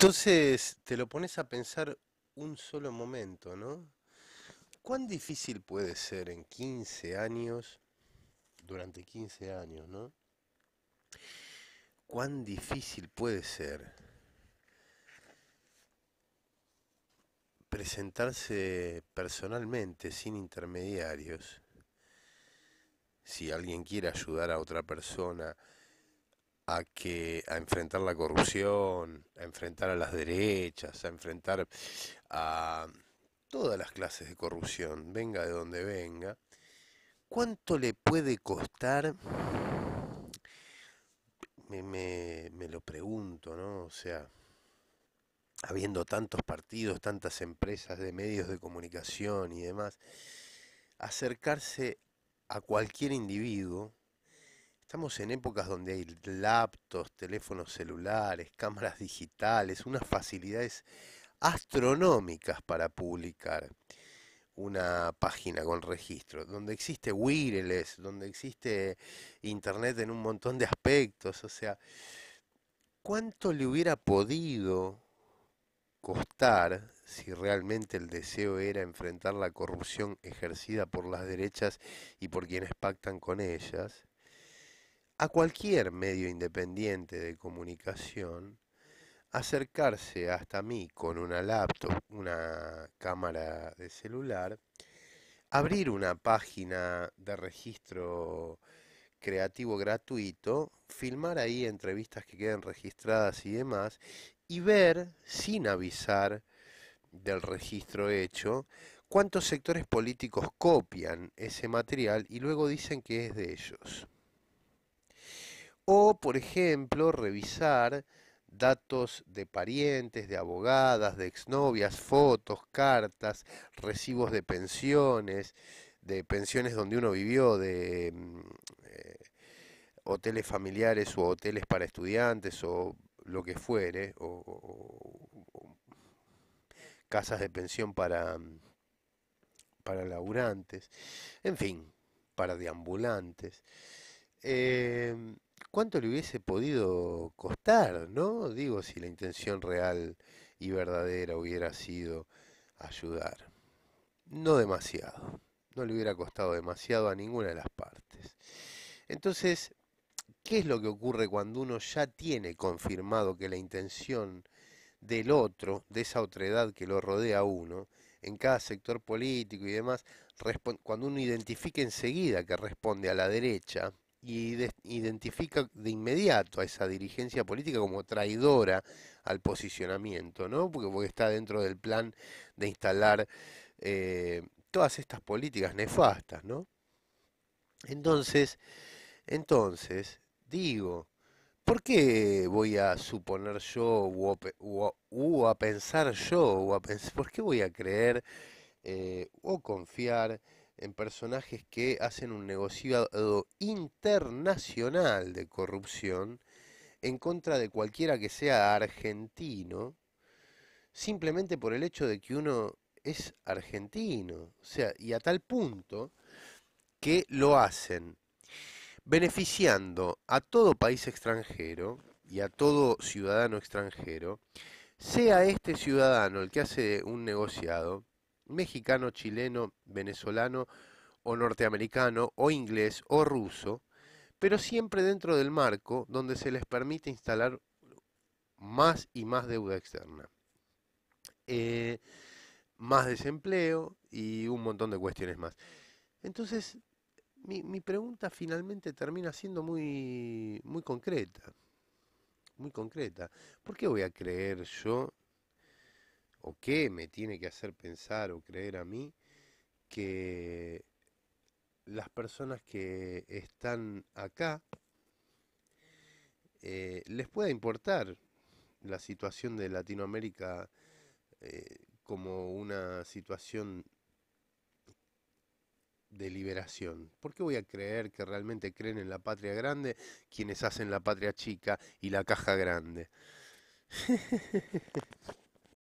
Entonces, te lo pones a pensar un solo momento, ¿no? ¿Cuán difícil puede ser en 15 años, durante 15 años, ¿no? ¿Cuán difícil puede ser presentarse personalmente, sin intermediarios? Si alguien quiere ayudar a otra persona, a que a enfrentar la corrupción, a enfrentar a las derechas, a enfrentar a todas las clases de corrupción, venga de donde venga, ¿cuánto le puede costar? Me, me, me lo pregunto, ¿no? O sea, habiendo tantos partidos, tantas empresas de medios de comunicación y demás, acercarse a cualquier individuo Estamos en épocas donde hay laptops, teléfonos celulares, cámaras digitales, unas facilidades astronómicas para publicar una página con registro, donde existe wireless, donde existe internet en un montón de aspectos, o sea, ¿cuánto le hubiera podido costar si realmente el deseo era enfrentar la corrupción ejercida por las derechas y por quienes pactan con ellas? a cualquier medio independiente de comunicación acercarse hasta mí con una laptop, una cámara de celular, abrir una página de registro creativo gratuito, filmar ahí entrevistas que queden registradas y demás, y ver, sin avisar del registro hecho, cuántos sectores políticos copian ese material y luego dicen que es de ellos. O, por ejemplo, revisar datos de parientes, de abogadas, de exnovias, fotos, cartas, recibos de pensiones, de pensiones donde uno vivió, de mm, eh, hoteles familiares o hoteles para estudiantes o lo que fuere, o, casas de pensión para, mm, para laburantes, en fin, para deambulantes cuánto le hubiese podido costar, ¿no? Digo, si la intención real y verdadera hubiera sido ayudar. No demasiado, no le hubiera costado demasiado a ninguna de las partes. Entonces, ¿qué es lo que ocurre cuando uno ya tiene confirmado que la intención del otro, de esa otredad que lo rodea a uno, en cada sector político y demás, cuando uno identifica enseguida que responde a la derecha, y identifica de inmediato a esa dirigencia política como traidora al posicionamiento, ¿no? Porque, está dentro del plan de instalar eh, todas estas políticas nefastas, ¿no? Entonces, entonces, digo, ¿por qué voy a suponer yo o, a pensar yo o a ¿por qué voy a creer eh, o confiar en personajes que hacen un negociado internacional de corrupción en contra de cualquiera que sea argentino, simplemente por el hecho de que uno es argentino, o sea, y a tal punto que lo hacen beneficiando a todo país extranjero y a todo ciudadano extranjero, sea este ciudadano el que hace un negociado, mexicano, chileno, venezolano o norteamericano o inglés o ruso, pero siempre dentro del marco donde se les permite instalar más y más deuda externa. Eh, más desempleo y un montón de cuestiones más. Entonces, mi, mi, pregunta finalmente termina siendo muy, muy concreta. Muy concreta. ¿Por qué voy a creer yo o qué me tiene que hacer pensar o creer a mí que las personas que están acá eh, les pueda importar la situación de Latinoamérica eh, como una situación de liberación. ¿Por qué voy a creer que realmente creen en la patria grande quienes hacen la patria chica y la caja grande?